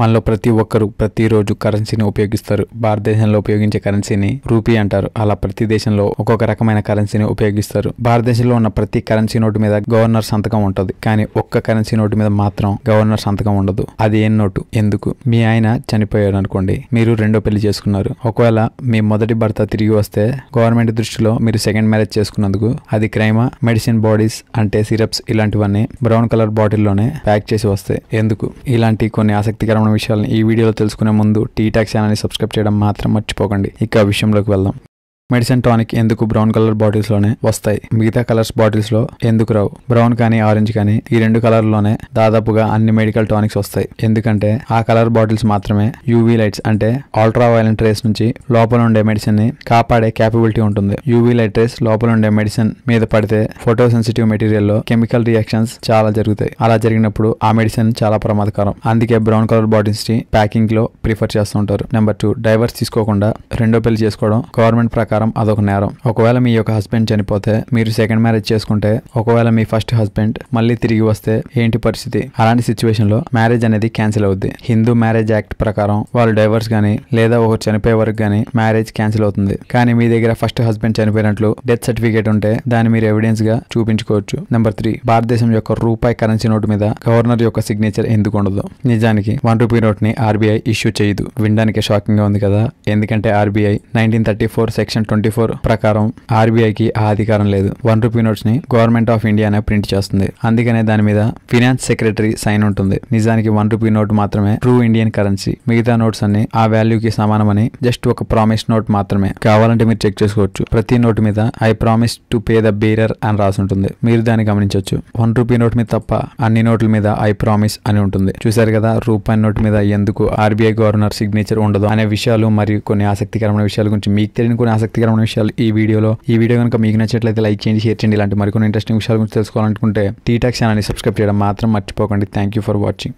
మనలో ప్రతి ఒక్కరు ప్రతిరోజు కరెన్సీని ఉపయోగిస్తారు భారతదేశంలో ఉపయోగించే కరెన్సీని రూపీ అంటారు అలా ప్రతి దేశంలో ఒక్కొక్క రకమైన కరెన్సీని ఉపయోగిస్తారు భారతదేశంలో ఉన్న ప్రతి కరెన్సీ నోటు మీద గవర్నర్ సంతకం ఉంటుంది కానీ ఒక్క కరెన్సీ నోటు మీద మాత్రం గవర్నర్ సంతకం ఉండదు అది ఏం నోటు ఎందుకు మీ ఆయన చనిపోయాడు అనుకోండి మీరు రెండో పెళ్లి చేసుకున్నారు ఒకవేళ మీ మొదటి భర్త తిరిగి వస్తే గవర్నమెంట్ దృష్టిలో మీరు సెకండ్ మ్యారేజ్ చేసుకున్నందుకు అది క్రైమా మెడిసిన్ బాడీస్ అంటే సిరప్స్ ఇలాంటివన్నీ బ్రౌన్ కలర్ బాటిల్లోనే ప్యాక్ చేసి వస్తాయి ఎందుకు ఇలాంటి కొన్ని ఆసక్తికరమైన విషయాలను ఈ వీడియోలో తెలుసుకునే ముందు టీ ట్యాక్స్ ఛానల్ని సబ్స్క్రైబ్ చేయడం మాత్రం మర్చిపోకండి ఇక విషయంలోకి వెళ్దాం మెడిసిన్ టానిక్ ఎందుకు బ్రౌన్ కలర్ బాటిల్స్ లోనే వస్తాయి మిగతా కలర్స్ బాటిల్స్ లో ఎందుకు రావు బ్రౌన్ కానీ ఆరెంజ్ కానీ ఈ రెండు కలర్ లోనే దాదాపుగా అన్ని మెడికల్ టానిక్స్ వస్తాయి ఎందుకంటే ఆ కలర్ బాటిల్స్ మాత్రమే యూవీ లైట్స్ అంటే అల్ట్రా వైలెంట్ రేస్ నుంచి లోపల ఉండే మెడిసిన్ ని కాపాడే క్యాపబిలిటీ ఉంటుంది యూవీ లైట్ రేస్ లోపల ఉండే మెడిసిన్ మీద పడితే ఫోటో సెన్సిటివ్ మెటీరియల్ లో కెమికల్ రియాక్షన్స్ చాలా జరుగుతాయి అలా జరిగినప్పుడు ఆ మెడిసిన్ చాలా ప్రమాదకరం అందుకే బ్రౌన్ కలర్ బాటిల్స్ ని ప్యాకింగ్ లో ప్రిఫర్ చేస్తుంటారు నెంబర్ టూ డైవర్స్ తీసుకోకుండా రెండో పెళ్లి చేసుకోవడం గవర్నమెంట్ ప్రకారం ప్రకారం అదొక నేరం ఒకవేళ మీ యొక్క హస్బెండ్ చనిపోతే మీరు సెకండ్ మ్యారేజ్ చేసుకుంటే ఒకవేళ మీ ఫస్ట్ హస్బెండ్ మళ్ళీ తిరిగి వస్తే ఏంటి పరిస్థితి అలాంటి సిచ్యువేషన్ లో మ్యారేజ్ అనేది క్యాన్సిల్ అవుద్ది హిందూ మ్యారేజ్ యాక్ట్ ప్రకారం వాళ్ళు డైవర్స్ కానీ లేదా ఒకరు చనిపోయే వరకు కానీ మ్యారేజ్ క్యాన్సిల్ అవుతుంది కానీ మీ దగ్గర ఫస్ట్ హస్బెండ్ చనిపోయినట్లు డెత్ సర్టిఫికేట్ ఉంటే దాన్ని మీరు ఎవిడెన్స్ గా చూపించుకోవచ్చు నెంబర్ త్రీ భారతదేశం యొక్క రూపాయి కరెన్సీ నోట్ మీద గవర్నర్ యొక్క సిగ్నేచర్ ఎందుకు ఉండదు నిజానికి వన్ రూపీ నోట్ ని ఆర్బీఐ ఇష్యూ చేయదు వినడానికి షాకింగ్ గా ఉంది కదా ఎందుకంటే RBI nineteen thirty four section twenty four ప్రకారం ఆర్బీఐకి ఆ అధికారం లేదు వన్ రూపీ నోట్స్ ని గవర్నమెంట్ ఆఫ్ ఇండియానే ప్రింట్ చేస్తుంది అందుకనే దాని మీద ఫినాన్స్ సెక్రటరీ సైన్ ఉంటుంది నిజానికి వన్ రూపీ నోట్ మాత్రమే ట్రూ ఇండియన్ కరెన్సీ మిగతా నోట్స్ అన్ని ఆ వాల్యూకి సమానమని జస్ట్ ఒక ప్రామిస్ నోట్ మాత్రమే కావాలంటే మీరు చెక్ చేసుకోవచ్చు ప్రతి నోట్ మీద I promise to pay the bearer అని రాసి ఉంటుంది మీరు దాన్ని గమనించవచ్చు వన్ రూపీ నోట్ మీద తప్ప అన్ని నోట్ల మీద ఐ ప్రామిస్ అని ఉంటుంది చూసారు కదా రూపాయి నోట్ మీద ఎందుకు ఆర్బీఐ గవర్నర్ సిగ్నేచర్ ఉండదు అనే విషయాలు మరియు కొన్ని ఆసక్తికరమైన విషయాల గురించి మీకు తెలియని కొన్ని ఆసక్తి పూర్తిగా విషయాలు ఈ వీడియోలో ఈ వీడియో కనుక మీకు నచ్చినట్లయితే లైక్ చేయండి షేర్ చేయండి ఇలాంటి మరికొన్ని ఇంట్రెస్టింగ్ విషయాల గురించి తెలుసుకోవాలనుకుంటే టీ ఛానల్ని సబ్స్క్రైబ్ చేయడం మాత్రం మర్చిపోకండి థ్యాంక్ యూ ఫర్ వాచింగ్